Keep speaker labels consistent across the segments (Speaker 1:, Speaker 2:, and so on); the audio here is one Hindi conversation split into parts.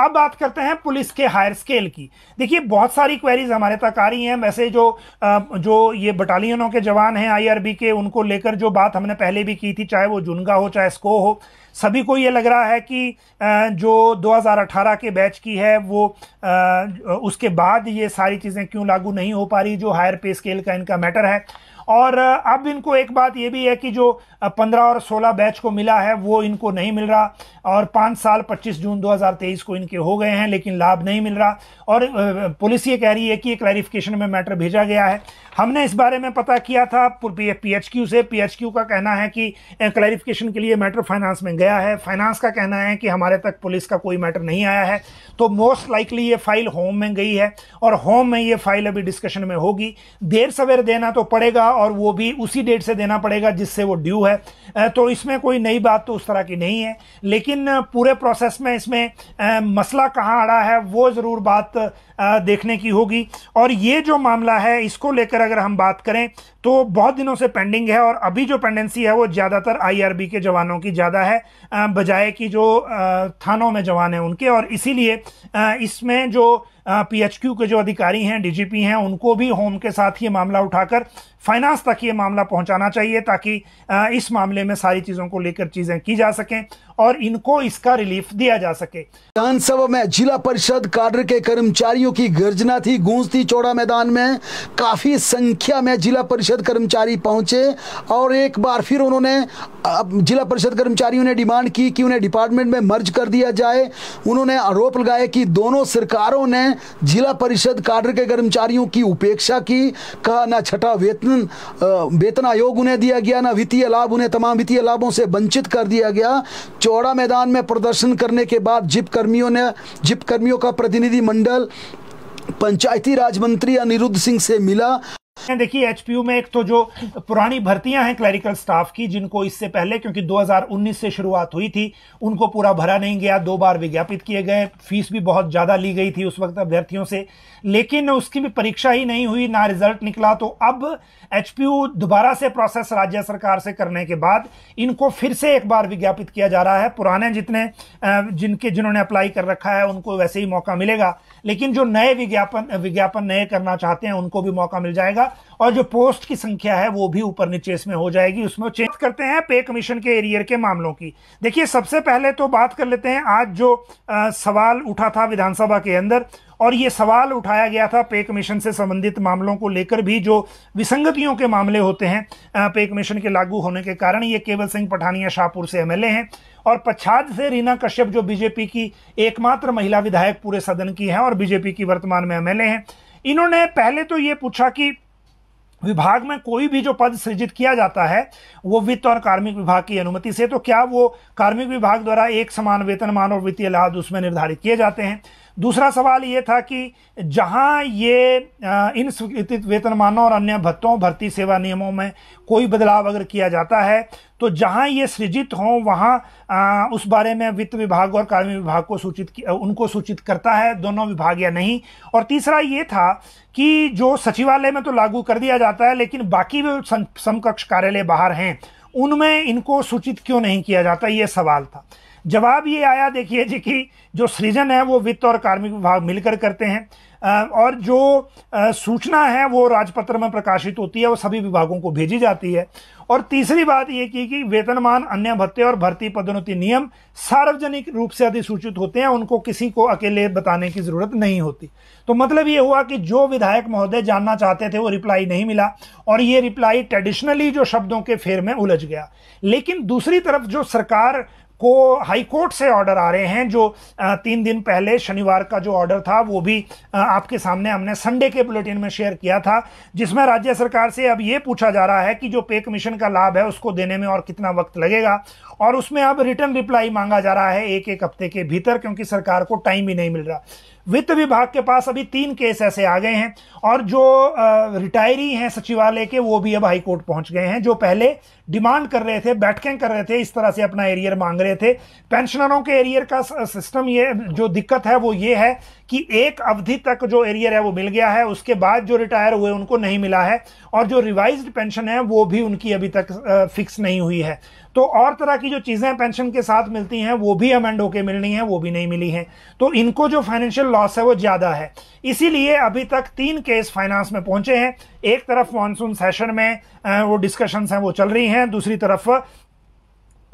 Speaker 1: अब बात करते हैं पुलिस के हायर स्केल की देखिए बहुत सारी क्वेरीज हमारे तक आ रही हैं वैसे जो जो ये बटालियनों के जवान हैं आईआरबी के उनको लेकर जो बात हमने पहले भी की थी चाहे वो जुनगा हो चाहे स्को हो सभी को ये लग रहा है कि जो 2018 के बैच की है वो उसके बाद ये सारी चीज़ें क्यों लागू नहीं हो पा रही जो हायर पे स्केल का इनका मैटर है और अब इनको एक बात ये भी है कि जो 15 और 16 बैच को मिला है वो इनको नहीं मिल रहा और पाँच साल 25 जून 2023 को इनके हो गए हैं लेकिन लाभ नहीं मिल रहा और पुलिस ये कह रही है कि ये क्लैरिफिकेशन में मैटर भेजा गया है हमने इस बारे में पता किया था पी एच से पी का कहना है कि क्लैरिफिकेशन के लिए मैटर फाइनेंस में गया है फाइनेंस का कहना है कि हमारे तक पुलिस का कोई मैटर नहीं आया है तो मोस्ट लाइकली ये फाइल होम में गई है और होम में ये फाइल अभी डिस्कशन में होगी देर सवेर देना तो पड़ेगा और वो भी उसी डेट से देना पड़ेगा जिससे वो ड्यू है तो इसमें कोई नई बात तो उस तरह की नहीं है लेकिन पूरे प्रोसेस में इसमें मसला कहाँ अड़ा है वो ज़रूर बात देखने की होगी और ये जो मामला है इसको लेकर अगर हम बात करें तो बहुत दिनों से पेंडिंग है और अभी जो पेंडेंसी है वो ज़्यादातर आईआरबी के जवानों की ज़्यादा है बजाय कि जो थानों में जवान हैं उनके और इसीलिए इसमें जो पीएचक्यू के जो अधिकारी हैं डीजीपी हैं उनको भी होम के साथ ये मामला उठाकर फाइनेंस तक ये मामला पहुंचाना चाहिए ताकि इस मामले में सारी चीज़ों को लेकर चीज़ें की जा सकें और इनको इसका रिलीफ दिया जा सके विधानसभा में जिला परिषद कार्य के कर्मचारियों की गर्जना थी गूंजती चौड़ा मैदान में काफी संख्या में जिला परिषद कर्मचारी पहुंचे और एक बार फिर उन्होंने जिला परिषद कर्मचारियों ने डिमांड की कि उन्हें डिपार्टमेंट में मर्ज कर दिया जाए उन्होंने आरोप लगाया कि दोनों सरकारों ने जिला परिषद कार्य के कर्मचारियों की उपेक्षा की कहा ना छठा वेतन वेतन आयोग उन्हें दिया गया ना वित्तीय लाभ उन्हें तमाम वित्तीय लाभों से वंचित कर दिया गया चौड़ा मैदान में प्रदर्शन करने के बाद जिप कर्मियों ने जिप कर्मियों का प्रतिनिधिमंडल पंचायती राज मंत्री अनिरुद्ध सिंह से मिला देखिए एच में एक तो जो पुरानी भर्तियां हैं क्लरिकल स्टाफ की जिनको इससे पहले क्योंकि 2019 से शुरुआत हुई थी उनको पूरा भरा नहीं गया दो बार विज्ञापित किए गए फीस भी बहुत ज़्यादा ली गई थी उस वक्त अभ्यर्थियों से लेकिन उसकी भी परीक्षा ही नहीं हुई ना रिजल्ट निकला तो अब एच दोबारा से प्रोसेस राज्य सरकार से करने के बाद इनको फिर से एक बार विज्ञापित किया जा रहा है पुराने जितने जिनके जिन्होंने अप्लाई कर रखा है उनको वैसे ही मौका मिलेगा लेकिन जो नए विज्ञापन विज्ञापन नए करना चाहते हैं उनको भी मौका मिल जाएगा और जो पोस्ट की संख्या है वो भी ऊपर नीचे इसमें हो जाएगी उसमें चेंज करते हैं पे कमीशन के एरियर के मामलों की देखिए सबसे पहले तो बात कर लेते हैं आज जो आ, सवाल उठा था विधानसभा के अंदर और ये सवाल उठाया गया था पे कमीशन से संबंधित मामलों को लेकर भी जो विसंगतियों के मामले होते हैं पे कमीशन के लागू होने के कारण ये केवल सिंह पठानिया शाहपुर से एमएलए हैं और पछाद से रीना कश्यप जो बीजेपी की एकमात्र महिला विधायक पूरे सदन की हैं और बीजेपी की वर्तमान में एमएलए हैं इन्होंने पहले तो ये पूछा कि विभाग में कोई भी जो पद सृजित किया जाता है वो वित्त और कार्मिक विभाग की अनुमति से तो क्या वो कार्मिक विभाग द्वारा एक समान वेतनमान और वित्तीय लाभ उसमें निर्धारित किए जाते हैं दूसरा सवाल ये था कि जहां ये इन स्वीकृत वेतनमानों और अन्य भत्तों भर्ती सेवा नियमों में कोई बदलाव अगर किया जाता है तो जहां ये सृजित हों वहां उस बारे में वित्त विभाग और कार्मिक विभाग को सूचित उनको सूचित करता है दोनों विभाग या नहीं और तीसरा ये था कि जो सचिवालय में तो लागू कर दिया जाता है लेकिन बाकी भी समकक्ष कार्यालय बाहर हैं उनमें इनको सूचित क्यों नहीं किया जाता ये सवाल था जवाब ये आया देखिए जी कि जो सृजन है वो वित्त और कार्मिक विभाग मिलकर करते हैं और जो सूचना है वो राजपत्र में प्रकाशित होती है वो सभी विभागों को भेजी जाती है और तीसरी बात ये की कि वेतनमान अन्य भत्ते और भर्ती पदोन्नति नियम सार्वजनिक रूप से अधिसूचित होते हैं उनको किसी को अकेले बताने की ज़रूरत नहीं होती तो मतलब ये हुआ कि जो विधायक महोदय जानना चाहते थे वो रिप्लाई नहीं मिला और ये रिप्लाई ट्रेडिशनली जो शब्दों के फेर में उलझ गया लेकिन दूसरी तरफ जो सरकार को हाईकोर्ट से ऑर्डर आ रहे हैं जो तीन दिन पहले शनिवार का जो ऑर्डर था वो भी आपके सामने हमने संडे के बुलेटिन में शेयर किया था जिसमें राज्य सरकार से अब ये पूछा जा रहा है कि जो पे कमीशन का लाभ है उसको देने में और कितना वक्त लगेगा और उसमें अब रिटर्न रिप्लाई मांगा जा रहा है एक एक हफ्ते के भीतर क्योंकि सरकार को टाइम ही नहीं मिल रहा वित्त विभाग के पास अभी तीन केस ऐसे आ गए हैं और जो रिटायरी हैं सचिवालय के वो भी अब हाईकोर्ट पहुंच गए हैं जो पहले डिमांड कर रहे थे बैठकें कर रहे थे इस तरह से अपना एरियर मांग रहे थे पेंशनरों के एरियर का सिस्टम ये जो दिक्कत है वो ये है कि एक अवधि तक जो एरियर है वो मिल गया है उसके बाद जो रिटायर हुए उनको नहीं मिला है और जो रिवाइज पेंशन है वो भी उनकी अभी तक फिक्स नहीं हुई है तो और तरह की जो चीज़ें पेंशन के साथ मिलती हैं वो भी अमेंड होके मिलनी है वो भी नहीं मिली हैं तो इनको जो फाइनेंशियल लॉस है वो ज़्यादा है इसीलिए अभी तक तीन केस फाइनेंस में पहुंचे हैं एक तरफ मानसून सेशन में वो डिस्कशंस हैं वो चल रही हैं दूसरी तरफ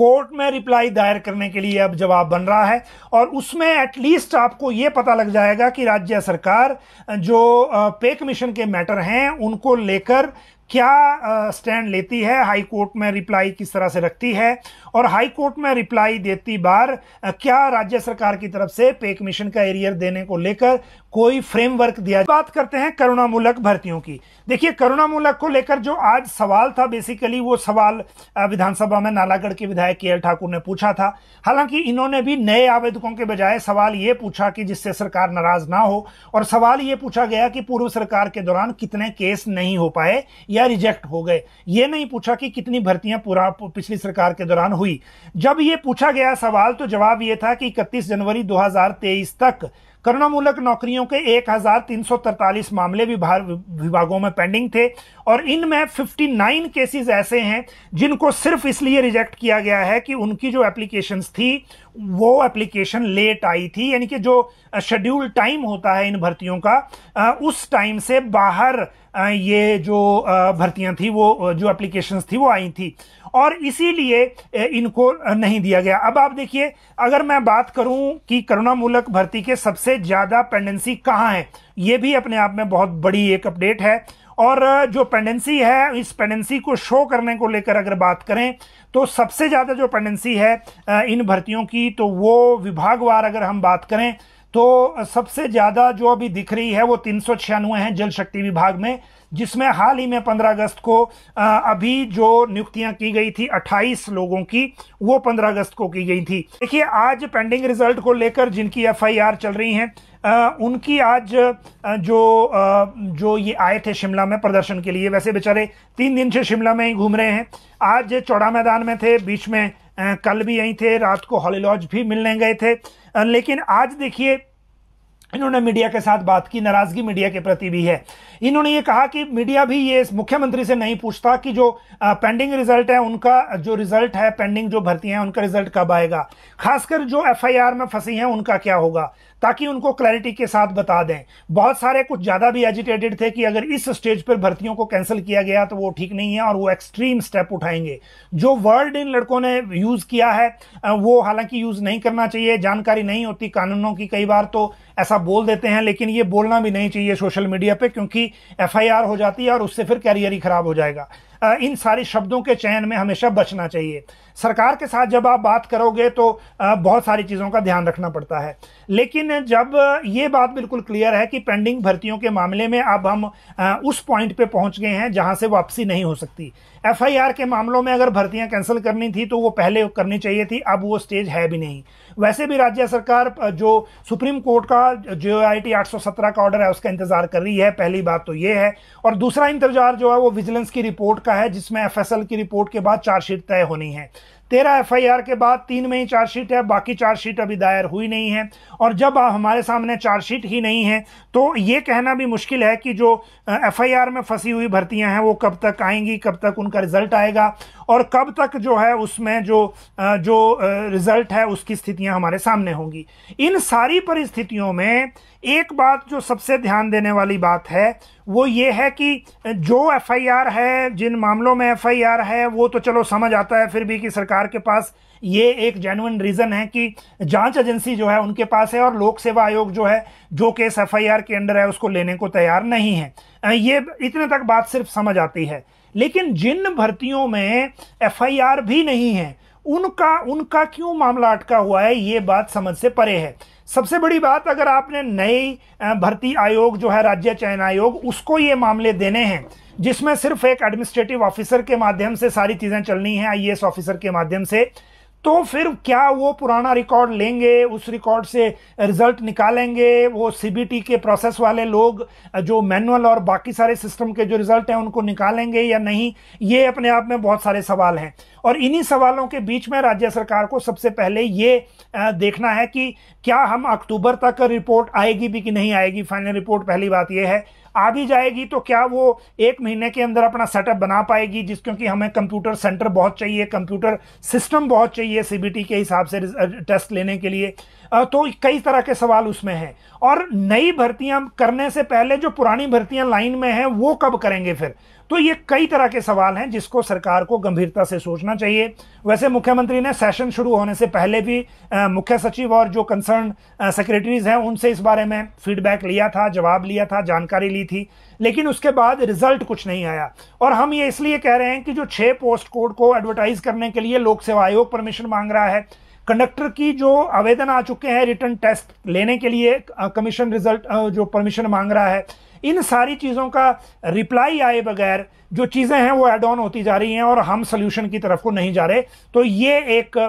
Speaker 1: कोर्ट में रिप्लाई दायर करने के लिए अब जवाब बन रहा है और उसमें एटलीस्ट आपको ये पता लग जाएगा कि राज्य सरकार जो पे कमीशन के मैटर हैं उनको लेकर क्या स्टैंड लेती है हाई कोर्ट में रिप्लाई किस तरह से रखती है और हाई कोर्ट में रिप्लाई देती बार क्या राज्य सरकार की तरफ से पे कमीशन का एरियर देने को लेकर कोई फ्रेमवर्क दिया बात करते हैं करुणामूलक भर्तियों की देखिए करुणामूलक को लेकर जो आज सवाल था बेसिकली वो सवाल विधानसभा में नालागढ़ के विधायक के एल ठाकुर ने पूछा था हालांकि इन्होंने भी नए आवेदकों के बजाय सवाल ये पूछा कि जिससे सरकार नाराज ना हो और सवाल ये पूछा गया कि पूर्व सरकार के दौरान कितने केस नहीं हो पाए या रिजेक्ट हो गए ये नहीं पूछा कि कितनी भर्तियां पूरा पिछली सरकार के दौरान हुई जब ये पूछा गया सवाल तो जवाब ये था कि इकतीस जनवरी दो तक करुणामूलक नौकरियों के एक मामले विभाग विभागों में पेंडिंग थे और इनमें 59 केसेज ऐसे हैं जिनको सिर्फ इसलिए रिजेक्ट किया गया है कि उनकी जो एप्लीकेशंस थी वो एप्लीकेशन लेट आई थी यानी कि जो शेड्यूल टाइम होता है इन भर्तियों का उस टाइम से बाहर ये जो भर्तियां थी वो जो एप्लीकेशंस थी वो आई थी और इसीलिए इनको नहीं दिया गया अब आप देखिए अगर मैं बात करूं कि करुणामूलक भर्ती के सबसे ज़्यादा पेंडेंसी कहाँ है ये भी अपने आप में बहुत बड़ी एक अपडेट है और जो पेंडेंसी है इस पेंडेंसी को शो करने को लेकर अगर बात करें तो सबसे ज़्यादा जो पेंडेंसी है इन भर्तियों की तो वो विभागवार अगर हम बात करें तो सबसे ज़्यादा जो अभी दिख रही है वो तीन सौ छियानवे है जल शक्ति विभाग में जिसमें हाल ही में 15 अगस्त को अभी जो नियुक्तियां की गई थी 28 लोगों की वो 15 अगस्त को की गई थी देखिए आज पेंडिंग रिजल्ट को लेकर जिनकी एफआईआर चल रही हैं आ, उनकी आज जो आ, जो ये आए थे शिमला में प्रदर्शन के लिए वैसे बेचारे तीन दिन से शिमला में ही घूम रहे हैं आज चौड़ा मैदान में थे बीच में आ, कल भी यहीं थे रात को हॉली लॉज भी मिलने गए थे लेकिन आज देखिए इन्होंने मीडिया के साथ बात की नाराजगी मीडिया के प्रति भी है इन्होंने ये कहा कि मीडिया भी ये मुख्यमंत्री से नहीं पूछता कि जो पेंडिंग रिजल्ट है उनका जो रिजल्ट है पेंडिंग जो भर्ती है उनका रिजल्ट कब आएगा खासकर जो एफआईआर में फंसी हैं उनका क्या होगा ताकि उनको क्लैरिटी के साथ बता दें बहुत सारे कुछ ज़्यादा भी एजिटेटेड थे कि अगर इस स्टेज पर भर्तियों को कैंसिल किया गया तो वो ठीक नहीं है और वो एक्सट्रीम स्टेप उठाएंगे जो वर्ड इन लड़कों ने यूज़ किया है वो हालांकि यूज़ नहीं करना चाहिए जानकारी नहीं होती कानूनों की कई बार तो ऐसा बोल देते हैं लेकिन ये बोलना भी नहीं चाहिए सोशल मीडिया पे क्योंकि एफआईआर हो जाती है और उससे फिर कैरियर ही खराब हो जाएगा इन सारे शब्दों के चयन में हमेशा बचना चाहिए सरकार के साथ जब आप बात करोगे तो बहुत सारी चीज़ों का ध्यान रखना पड़ता है लेकिन जब ये बात बिल्कुल क्लियर है कि पेंडिंग भर्तियों के मामले में अब हम उस पॉइंट पे पहुंच गए हैं जहां से वापसी नहीं हो सकती एफआईआर के मामलों में अगर भर्तियां कैंसिल करनी थी तो वो पहले करनी चाहिए थी अब वो स्टेज है भी नहीं वैसे भी राज्य सरकार जो सुप्रीम कोर्ट का जो आई टी का ऑर्डर है उसका इंतजार कर रही है पहली बात तो ये है और दूसरा इंतजार जो है वो विजिलेंस की रिपोर्ट का है जिसमें एफ की रिपोर्ट के बाद चार्जशीट तय होनी है तेरह एफ के बाद तीन में ही चार्जशीट है बाकी चार्जशीट अभी दायर हुई नहीं है और जब हमारे सामने चार्जशीट ही नहीं है तो ये कहना भी मुश्किल है कि जो एफ में फंसी हुई भर्तियां हैं वो कब तक आएंगी कब तक उनका रिजल्ट आएगा और कब तक जो है उसमें जो जो रिज़ल्ट है उसकी स्थितियां हमारे सामने होंगी इन सारी परिस्थितियों में एक बात जो सबसे ध्यान देने वाली बात है वो ये है कि जो एफआईआर है जिन मामलों में एफआईआर है वो तो चलो समझ आता है फिर भी कि सरकार के पास ये एक जेनुअन रीज़न है कि जांच एजेंसी जो है उनके पास है और लोक सेवा आयोग जो है जो केस एफ के अंडर है उसको लेने को तैयार नहीं है ये इतने तक बात सिर्फ समझ आती है लेकिन जिन भर्तियों में एफ भी नहीं है उनका उनका क्यों मामला अटका हुआ है ये बात समझ से परे है सबसे बड़ी बात अगर आपने नई भर्ती आयोग जो है राज्य चयन आयोग उसको ये मामले देने हैं जिसमें सिर्फ एक एडमिनिस्ट्रेटिव ऑफिसर के माध्यम से सारी चीज़ें चलनी है आईएएस ऑफिसर के माध्यम से तो फिर क्या वो पुराना रिकॉर्ड लेंगे उस रिकॉर्ड से रिजल्ट निकालेंगे वो सीबीटी के प्रोसेस वाले लोग जो मैनुअल और बाकी सारे सिस्टम के जो रिजल्ट हैं उनको निकालेंगे या नहीं ये अपने आप में बहुत सारे सवाल हैं और इन्हीं सवालों के बीच में राज्य सरकार को सबसे पहले ये देखना है कि क्या हम अक्टूबर तक रिपोर्ट आएगी भी कि नहीं आएगी फाइनल रिपोर्ट पहली बात यह है आ भी जाएगी तो क्या वो एक महीने के अंदर अपना सेटअप बना पाएगी जिस क्योंकि हमें कंप्यूटर सेंटर बहुत चाहिए कंप्यूटर सिस्टम बहुत चाहिए सीबीटी के हिसाब से टेस्ट uh, लेने के लिए तो कई तरह के सवाल उसमें हैं और नई भर्तियां करने से पहले जो पुरानी भर्तियां लाइन में हैं वो कब करेंगे फिर तो ये कई तरह के सवाल हैं जिसको सरकार को गंभीरता से सोचना चाहिए वैसे मुख्यमंत्री ने सेशन शुरू होने से पहले भी मुख्य सचिव और जो कंसर्न सेक्रेटरीज हैं उनसे इस बारे में फीडबैक लिया था जवाब लिया था जानकारी ली थी लेकिन उसके बाद रिजल्ट कुछ नहीं आया और हम ये इसलिए कह रहे हैं कि जो छः पोस्ट कोड को एडवर्टाइज करने के लिए लोक सेवा आयोग परमिशन मांग रहा है कंडक्टर की जो आवेदन आ चुके हैं रिटर्न टेस्ट लेने के लिए कमीशन रिजल्ट जो परमिशन मांग रहा है इन सारी चीज़ों का रिप्लाई आए बगैर जो चीज़ें हैं वो एड ऑन होती जा रही हैं और हम सोल्यूशन की तरफ को नहीं जा रहे तो ये एक